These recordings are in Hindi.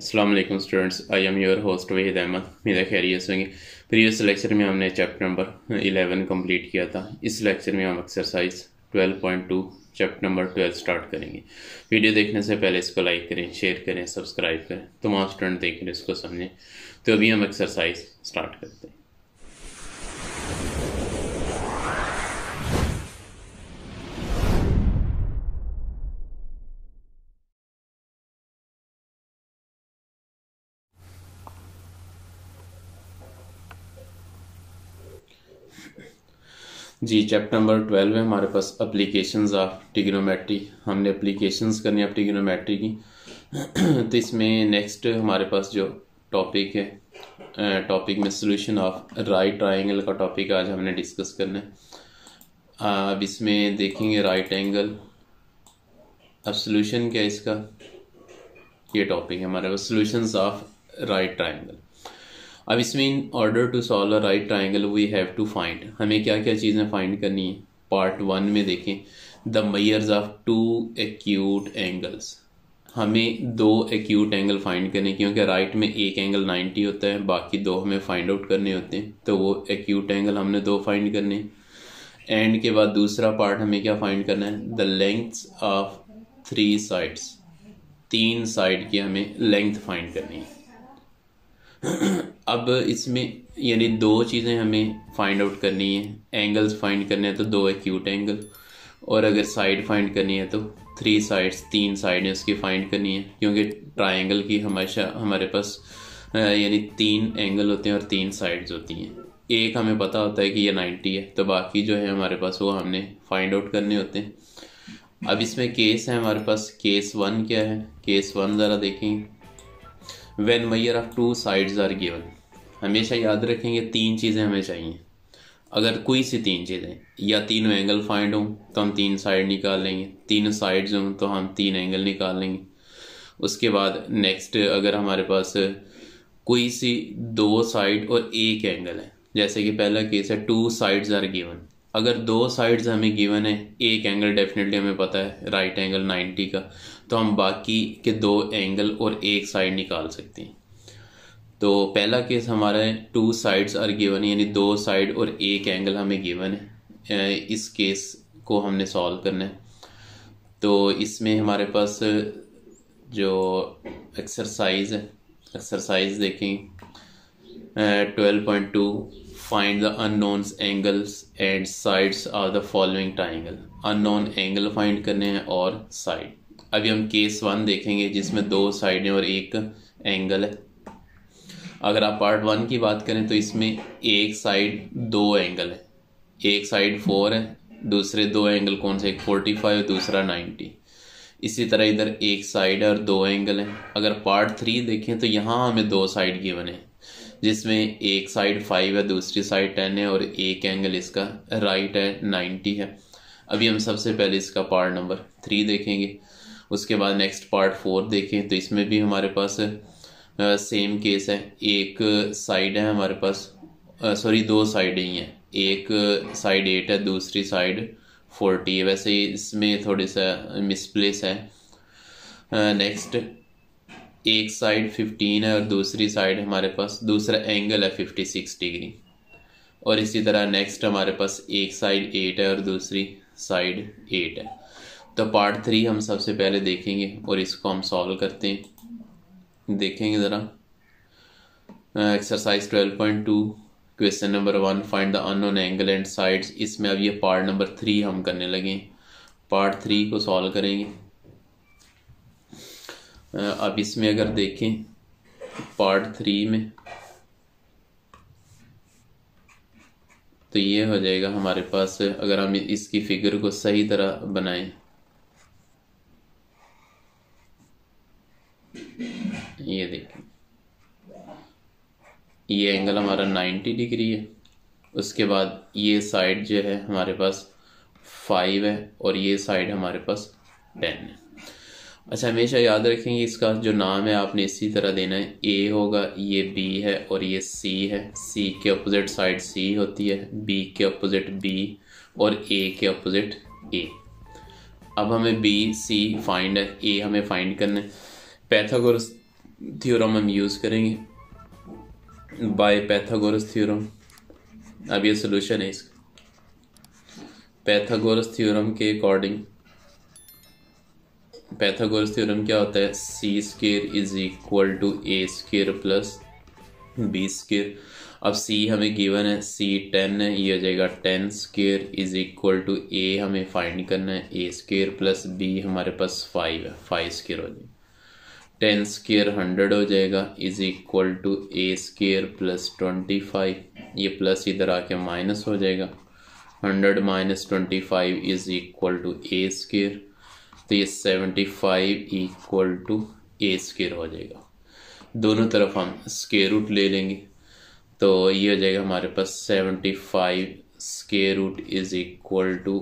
Aslam students I am your host Waheed Ahmed मेरा खैरियत होंगे प्रीवियस लेक्चर में हमने चैप्टर नंबर 11 कंप्लीट किया था इस लेक्चर में हम एक्सरसाइज 12.2 चैप्टर नंबर 12 स्टार्ट करेंगे वीडियो देखने से पहले इसको लाइक करें शेयर करें सब्सक्राइब करें तमाम स्टूडेंट देखें इसको समझें तो अभी हम एक्सरसाइज स्टार्ट करते हैं जी चैप्टर नंबर ट्वेल्व है हमारे पास अप्लीकेशन ऑफ टिग्नोमेट्री हमने अप्लीकेशंस करनी है टिग्नोमेट्री की तो इसमें नेक्स्ट हमारे पास जो टॉपिक है टॉपिक में सोल्यूशन ऑफ राइट ट्राइंगल का टॉपिक आज हमने डिस्कस करना है अब इसमें देखेंगे राइट एंगल अब सोल्यूशन क्या है इसका ये टॉपिक है हमारे पास सोल्यूशन ऑफ राइट ट्राइंगल अब इसमें in order to solve a right triangle we have to find हमें क्या क्या चीज़ें फाइंड करनी है पार्ट वन में देखें the measures of two acute angles हमें दो एक्यूट एंगल फाइंड करने क्योंकि राइट में एक एंगल 90 होता है बाकी दो हमें फाइंड आउट करने होते हैं तो वो एक्यूट एंगल हमने दो फाइंड करने एंड के बाद दूसरा पार्ट हमें क्या फाइंड करना है the length of three sides तीन साइड की हमें लेंथ फाइंड करनी है अब इसमें यानी दो चीज़ें हमें फाइंड आउट करनी है एंगल्स फाइंड करने हैं तो दो एक्यूट एंगल और अगर साइड फाइंड करनी है तो थ्री साइड्स तीन साइडें उसकी फाइंड करनी है क्योंकि ट्रायंगल की हमेशा हमारे पास यानी तीन एंगल होते हैं और तीन साइड्स होती हैं एक हमें पता होता है कि ये नाइन्टी है तो बाकी जो है हमारे पास वो हमने फाइंड आउट करने होते हैं अब इसमें केस है हमारे पास केस वन क्या है केस वन ज़रा देखें when measure of two sides are given हमेशा याद रखेंगे तीन चीज़ें हमें चाहिए अगर कोई सी तीन चीज़ें या तीनों एंगल फाइंड हों तो हम तीन साइड निकाल लेंगे तीन साइड्स हों तो हम तीन एंगल निकाल लेंगे उसके बाद नेक्स्ट अगर हमारे पास कोई सी दो साइड और एक एंगल है जैसे कि पहला केस है टू साइड्स आर गिवन अगर दो साइड्स हमें गिवन है एक एंगल डेफिनेटली हमें पता है राइट एंगल 90 का तो हम बाकी के दो एंगल और एक साइड निकाल सकते हैं तो पहला केस हमारा है टू साइड्स आर गिवन यानी दो साइड और एक एंगल हमें गिवन है इस केस को हमने सॉल्व करना है तो इसमें हमारे पास जो एक्सरसाइज है एक्सरसाइज देखें twelve point two find the unknown angles and sides are the following triangle unknown angle find करने हैं और साइड अभी हम केस वन देखेंगे जिसमें दो साइडें और एक एंगल है अगर आप पार्ट वन की बात करें तो इसमें एक साइड दो एंगल है एक साइड फोर है दूसरे दो एंगल कौन से एक फोर्टी फाइव दूसरा नाइन्टी इसी तरह इधर एक साइड है और दो एंगल है अगर पार्ट थ्री देखें तो यहाँ हमें दो साइड की बने जिसमें एक साइड फाइव है दूसरी साइड टेन है और एक एंगल इसका राइट है नाइन्टी है अभी हम सबसे पहले इसका पार्ट नंबर थ्री देखेंगे उसके बाद नेक्स्ट पार्ट फोर देखें तो इसमें भी हमारे पास सेम केस है एक साइड है हमारे पास सॉरी दो साइड ही हैं एक साइड एट है दूसरी साइड फोर्टी है वैसे ही इसमें थोड़ी सा मिसप्लेस है नेक्स्ट एक साइड फिफ्टीन है और दूसरी साइड हमारे पास दूसरा एंगल है फिफ्टी सिक्स डिग्री और इसी तरह नेक्स्ट हमारे पास एक साइड एट है और दूसरी साइड एट है तो पार्ट थ्री हम सबसे पहले देखेंगे और इसको हम सॉल्व करते हैं देखेंगे ज़रा exercise twelve point two question number one find the unknown angle and sides इसमें अब ये पार्ट नंबर थ्री हम करने लगे पार्ट थ्री को सॉल्व करेंगे अब इसमें अगर देखें पार्ट थ्री में तो ये हो जाएगा हमारे पास अगर हम इसकी फिगर को सही तरह बनाएं ये एंगल हमारा 90 डिग्री है उसके बाद ये साइड जो है हमारे पास फाइव है और ये साइड हमारे पास टेन है अच्छा हमेशा याद रखेंगे इसका जो नाम है आपने इसी तरह देना है ए होगा ये बी है और ये सी है सी के अपोजिट साइड सी होती है बी के अपोजिट बी और ए के अपोजिट ए अब हमें बी सी फाइंड है ए हमें फाइंड करना है पैथागोरस थ्योरम हम यूज़ करेंगे बाय पैथागोरस थ्योरम अब ये सोल्यूशन है इसका पैथागोरस थ्योरम के अकॉर्डिंग पैथागोरस थ्योरम क्या होता है C square is equal to A square plus B square अब सी हमें गिवन है सी टेन है ये हो जाएगा ten square is equal to A हमें फाइंड करना है ए स्केयर प्लस बी हमारे पास फाइव है फाइव स्केयर हो जाएगा टेन स्केयर हंड्रेड हो जाएगा is equal to A square plus twenty five ये प्लस इधर आके माइनस हो जाएगा hundred minus twenty five is equal to A square तो ये seventy five equal to A square हो जाएगा दोनों तरफ हम स्केयर रूट ले लेंगे तो ये हो जाएगा हमारे पास seventy five square root is equal to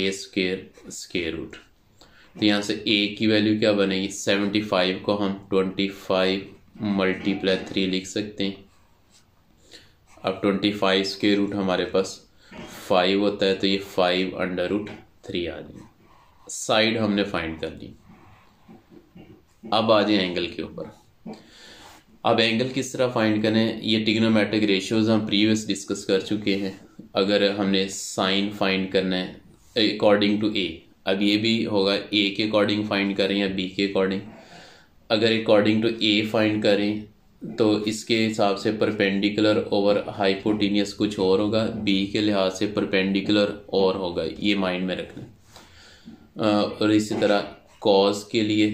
A square square root तो यहाँ से ए की वैल्यू क्या बनेगी सेवेंटी फाइव को हम ट्वेंटी फाइव मल्टीप्लाई थ्री लिख सकते हैं अब ट्वेंटी फाइव के रूट हमारे पास फाइव होता है तो ये फाइव अंडर रूट थ्री आ जाए साइड हमने फाइंड कर ली अब आ जाए एंगल के ऊपर अब एंगल किस तरह फाइंड करें ये टिग्नोमेट्रिक रेशियोज हम प्रीवियस डिस्कस कर चुके हैं अगर हमने साइन फाइंड करना है अकॉर्डिंग टू ए अब ये भी होगा ए के अकॉर्डिंग फाइंड करें या बी के अकॉर्डिंग अगर अकॉर्डिंग टू ए फाइंड करें तो इसके हिसाब से परपेंडिकुलर ओवर हाइपोटीनियस कुछ और होगा बी के लिहाज से परपेंडिकुलर और होगा ये माइंड में रखना और इसी तरह कॉज के लिए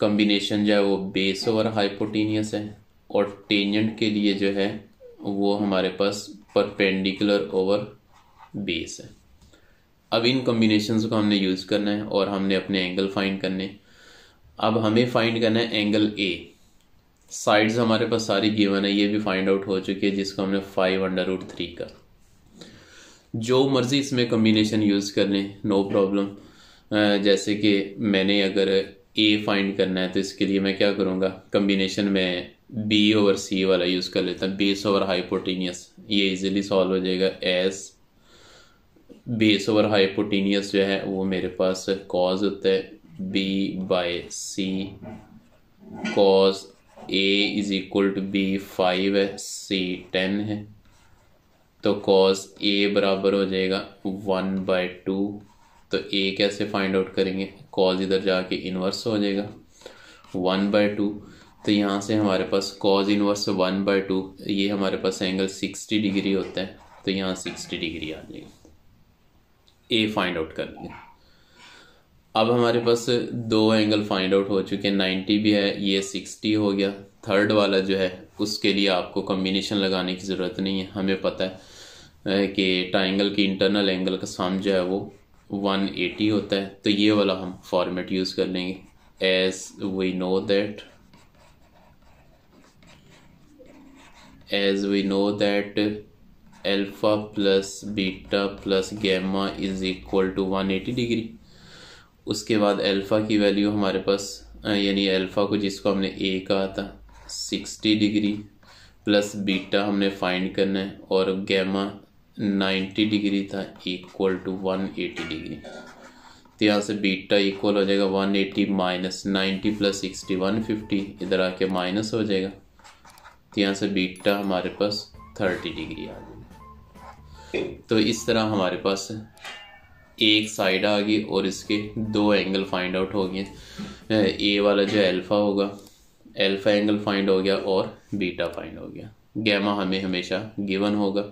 कम्बिनेशन जो है वो बेस ओवर हाइपोटीनियस है और टेंजेंट के लिए जो है वो हमारे पास परपेंडिकुलर ओवर बेस है अब इन कॉम्बिनेशन को हमने यूज़ करना है और हमने अपने एंगल फाइंड करने अब हमें फाइंड करना है एंगल ए साइड्स हमारे पास सारी गिवन है ये भी फाइंड आउट हो चुकी है जिसको हमने फाइव अंडर रूट थ्री का जो मर्ज़ी इसमें कम्बिनेशन यूज़ कर लें नो प्रॉब्लम जैसे कि मैंने अगर ए फाइंड करना है तो इसके लिए मैं क्या करूँगा कम्बिनेशन में बी ओवर सी वाला यूज़ कर लेता हूँ बेस ओवर हाइपोटीनियस ये इजीली सॉल्व हो जाएगा एस बेस ओवर हाइपोटीनियस जो है वो मेरे पास कॉज होता है B by C cos A is equal to B five है सी टेन है तो कॉज ए बराबर हो जाएगा वन बाय टू तो ए कैसे फाइंड आउट करेंगे कॉज इधर जाके इनवर्स हो जाएगा वन बाय टू तो यहाँ से हमारे पास cos inverse one by two ये हमारे पास एंगल सिक्सटी डिग्री होता है तो यहाँ सिक्सटी डिग्री आ जाएगा ए फाइंड आउट कर लिया अब हमारे पास दो एंगल फाइंड आउट हो चुके हैं 90 भी है ये 60 हो गया थर्ड वाला जो है उसके लिए आपको कम्बिनेशन लगाने की ज़रूरत नहीं है हमें पता है कि ट्राइंगल की इंटरनल एंगल का साम जो है वो 180 होता है तो ये वाला हम फॉर्मेट यूज़ कर लेंगे as we know that as we know that alpha plus beta plus gamma is equal to one eighty degree उसके बाद अल्फ़ा की वैल्यू हमारे पास यानी अल्फ़ा को जिसको हमने ए कहा था सिक्सटी डिग्री प्लस बीटा हमने फाइंड करना है और गैमा नाइन्टी डिग्री था equal to one eighty degree तो यहाँ से बीटा इक्वल हो जाएगा one eighty minus ninety plus sixty one fifty इधर आके माइनस हो जाएगा तो यहाँ से बीटा हमारे पास थर्टी डिग्री आ गया तो इस तरह हमारे पास एक साइड आ गई और इसके दो एंगल फाइंड आउट हो गए ए वाला जो अल्फ़ा होगा अल्फ़ा एंगल फाइंड हो गया और बीटा फाइंड हो गया गैमा हमें हमेशा गिवन होगा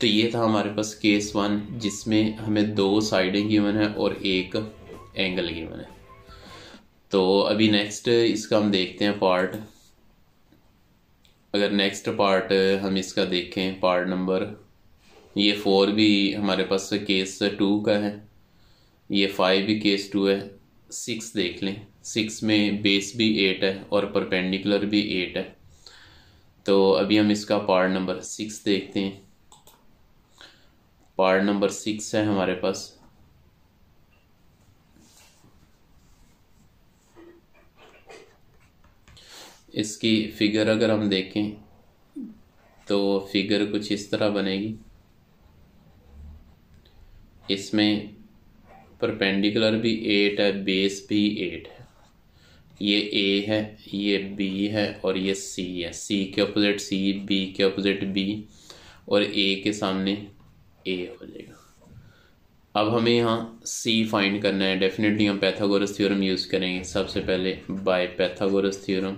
तो ये था हमारे पास केस वन जिसमें हमें दो साइडें गिवन है और एक एंगल गिवन है तो अभी नेक्स्ट इसका हम देखते हैं पार्ट अगर नेक्स्ट पार्ट हम इसका देखें पार्ट नंबर ये फोर भी हमारे पास केस टू का है ये फाइव भी केस टू है सिक्स देख लें सिक्स में बेस भी एट है और परपेंडिकुलर भी एट है तो अभी हम इसका पार्ट नंबर सिक्स देखते हैं पार्ट नंबर सिक्स है हमारे पास इसकी फिगर अगर हम देखें तो फिगर कुछ इस तरह बनेगी इसमें परपेंडिकुलर भी एट है बेस भी एट है ये ए है ये बी है और ये सी है सी के अपोजिट सी बी के अपोजिट बी और ए के सामने ए हो जाएगा अब हमें यहाँ सी फाइंड करना है डेफिनेटली हम पैथागोरस थ्योरम यूज़ करेंगे सबसे पहले by Pythagoras theorem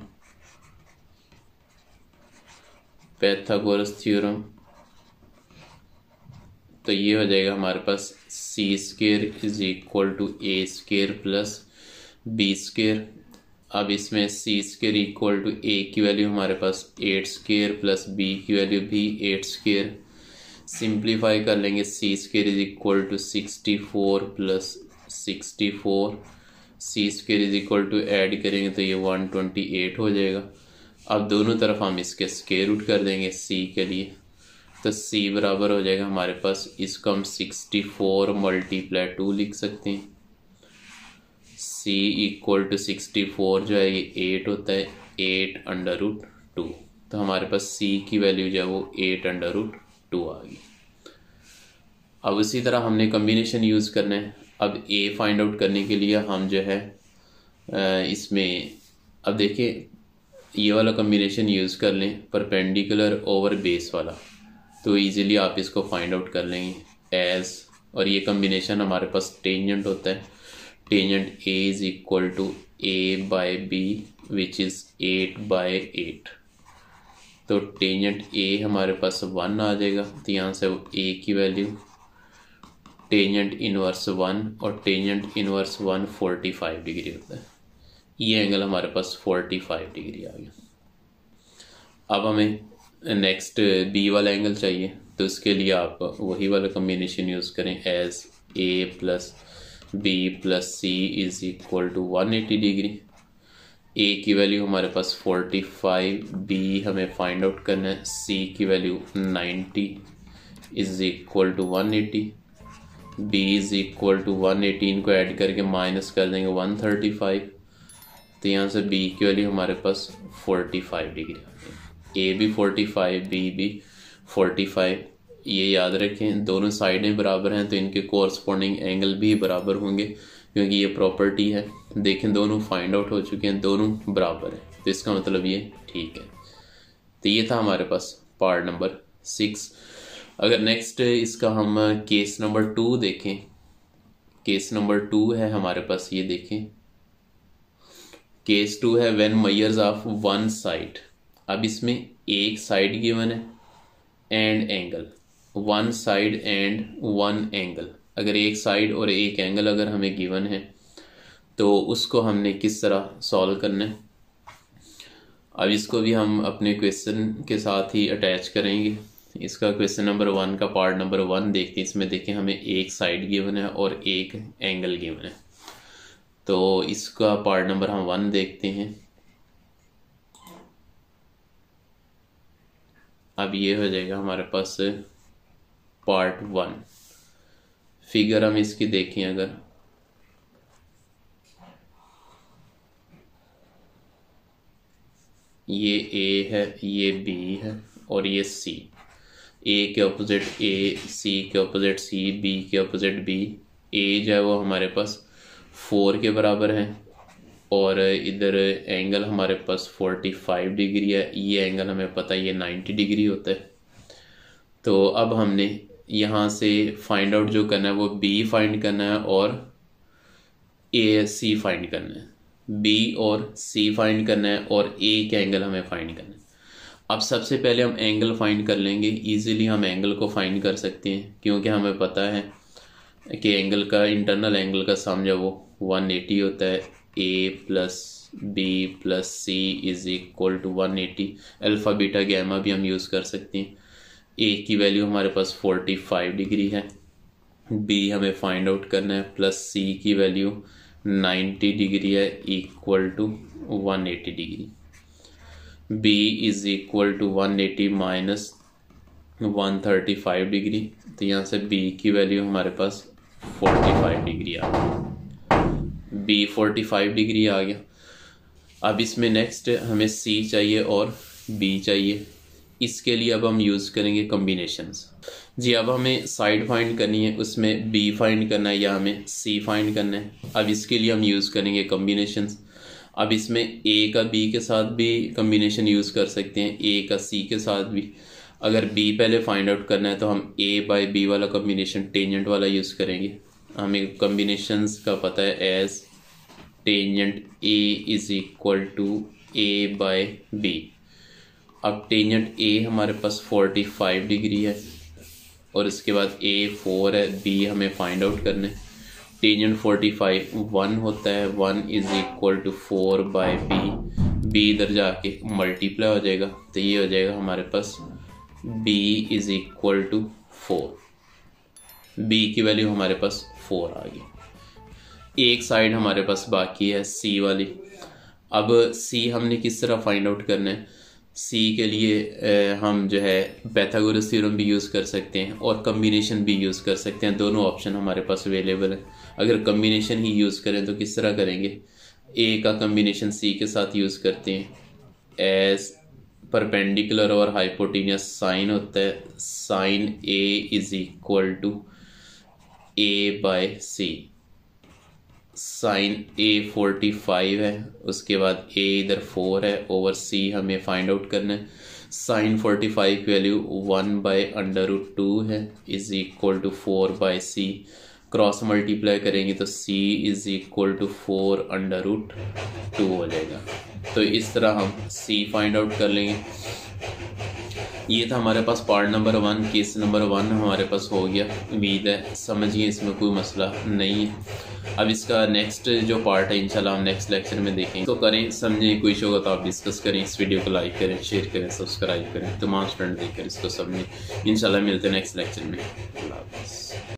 Pythagoras theorem तो ये हो जाएगा हमारे पास C square is equal to A square plus B square अब इसमें C square equal to A की वैल्यू हमारे पास एट स्केयर प्लस बी की वैल्यू भी एट स्केयर सिंप्लीफाई कर लेंगे C square is equal to sixty four plus sixty four C square is equal to add करेंगे तो ये वन ट्वेंटी एट हो जाएगा अब दोनों तरफ हम इसके स्केयर रूट कर देंगे सी के लिए तो सी बराबर हो जाएगा हमारे पास इसको हम सिक्सटी फोर मल्टीप्लाई टू लिख सकते हैं C equal to sixty four जो है ये एट होता है एट अंडर रूट टू तो हमारे पास सी की वैल्यू जो है वो एट अंडर रूट टू आ गई अब इसी तरह हमने कम्बिनेशन यूज़ करना है अब ए फाइंड आउट करने के लिए हम जो है इसमें अब देखिए ये वाला कम्बिनेशन यूज़ कर लें परपेंडिकुलर ओवर बेस वाला तो ईज़िली आप इसको फाइंड आउट कर लेंगे एज और ये कम्बिनेशन हमारे पास टेंजेंट होता है tangent A is equal to A by B which is eight by eight तो टेंजेंट ए हमारे पास वन आ जाएगा तो यहाँ से ए की वैल्यू टेंजेंट इनवर्स वन और tangent inverse one forty five degree होता है ये एंगल हमारे पास फोर्टी फाइव डिग्री आ गया अब हमें नेक्स्ट बी वाला एंगल चाहिए तो उसके लिए आप वही वाला कम्बिनेशन यूज़ करें as A plus B plus C is equal to one eighty degree A की वैल्यू हमारे पास फोर्टी फाइव बी हमें फाइंड आउट करना है सी की value ninety is equal to one eighty B is equal to one eighty इनको ऐड करके माइनस कर देंगे वन थर्टी फाइव तो यहाँ से बी की वैल्यू हमारे पास फोर्टी फाइव डिग्री ए भी फोर्टी फाइव बी भी फोर्टी फाइव ये याद रखें दोनों साइडें बराबर हैं तो इनके कॉरस्पॉन्डिंग एंगल भी बराबर होंगे क्योंकि ये प्रॉपर्टी है देखें दोनों फाइंड आउट हो चुके हैं दोनों बराबर हैं तो इसका मतलब ये ठीक है तो ये था हमारे पास पार्ट नंबर सिक्स अगर नेक्स्ट इसका हम केस नंबर टू देखें केस नंबर टू है हमारे पास ये देखें केस टू है when measures of one side अब इसमें एक साइड गिवन है and angle one side and one angle अगर एक साइड और एक एंगल अगर हमें गिवन है तो उसको हमने किस तरह सॉल्व करना है अब इसको भी हम अपने क्वेश्चन के साथ ही अटैच करेंगे इसका क्वेश्चन नंबर वन का पार्ट नंबर वन देखते हैं इसमें देखें हमें एक साइड गिवन है और एक एंगल गिवन है तो इसका पार्ट नंबर हम वन देखते हैं अब ये हो जाएगा हमारे पास पार्ट वन फिगर हम इसकी देखें अगर ये ए है ये बी है और ये सी ए के ऑपोजिट ए सी के ऑपोजिट सी बी के ऑपोजिट बी ए जो है वो हमारे पास फोर के बराबर है और इधर एंगल हमारे पास 45 डिग्री है ये एंगल हमें पता है ये 90 डिग्री होता है तो अब हमने यहाँ से फाइंड आउट जो करना है वो बी फाइंड करना है और ए सी फाइंड करना है बी और सी फाइंड करना है और ए का एंगल हमें फाइंड करना है अब सबसे पहले हम एंगल फाइंड कर लेंगे इजीली हम एंगल को फाइंड कर सकते हैं क्योंकि हमें पता है कि एंगल का इंटरनल एंगल का समझा वो 180 होता है A plus B plus C is equal to one eighty alpha beta gamma भी हम यूज़ कर सकते हैं ए की वैल्यू हमारे पास फोर्टी फाइव डिग्री है बी हमें फाइंड आउट करना है प्लस सी की वैल्यू नाइन्टी डिग्री है equal to one eighty degree B is equal to one eighty minus one thirty five degree तो यहाँ से बी की वैल्यू हमारे पास फोर्टी फाइव डिग्री आ गई बी फोर्टी फाइव डिग्री आ गया अब इसमें नेक्स्ट हमें सी चाहिए और बी चाहिए इसके लिए अब हम यूज़ करेंगे कम्बिनेशंस जी अब हमें साइड फाइंड करनी है उसमें बी फाइंड करना है या हमें सी फाइंड करना है अब इसके लिए हम यूज़ करेंगे कम्बिनेशंस अब इसमें ए का बी के साथ भी कम्बिनेशन यूज़ कर सकते हैं ए का सी के साथ भी अगर बी पहले फाइंड आउट करना है तो हम ए बाई बी वाला कम्बिनेशन टेंजेंट वाला यूज़ करेंगे हमें कम्बिनेशंस का पता है as tangent A is equal to A by B अब टेंजेंट ए हमारे पास 45 डिग्री है और इसके बाद ए फोर है बी हमें फाइंड आउट करना है टेंजेंट 45 वन होता है one is equal to four by B B इधर जाके मल्टीप्लाई हो जाएगा तो ये हो जाएगा हमारे पास B is equal to four B की वैल्यू हमारे पास फोर आ गई एक साइड हमारे पास बाकी है सी वाली अब सी हमने किस तरह फाइंड आउट करना है सी के लिए हम जो है पैथागोरस थ्योरम भी यूज़ कर सकते हैं और कम्बिनेशन भी यूज़ कर सकते हैं दोनों ऑप्शन हमारे पास अवेलेबल है अगर कम्बिनेशन ही यूज़ करें तो किस तरह करेंगे ए का कम्बिनेशन सी के साथ यूज़ करते हैं एस परपेंडिकुलर और हाइपोटीनियस साइन होता है sine A is equal to A by C sine A forty five है उसके बाद ए इधर फोर है ओवर सी हमें फाइंड आउट करना है साइन फोर्टी फाइव की value one by under root two है is equal to four by C cross multiply करेंगे तो C is equal to four under root two हो जाएगा तो इस तरह हम सी फाइंड आउट कर लेंगे ये था हमारे पास part number one case number one हमारे पास हो गया उम्मीद है समझिए इसमें कोई मसला नहीं है अब इसका नेक्स्ट जो पार्ट है इंशाल्लाह हम नेक्स्ट लेक्चर में देखेंगे तो करें समझें कोई होगा तो आप डिस्कस करें इस वीडियो को लाइक करें शेयर करें सब्सक्राइब करें तमाम स्टूडेंट देखकर इसको समझें इंशाल्लाह मिलते हैं नेक्स्ट लेक्चर में अल्लाह हाफ़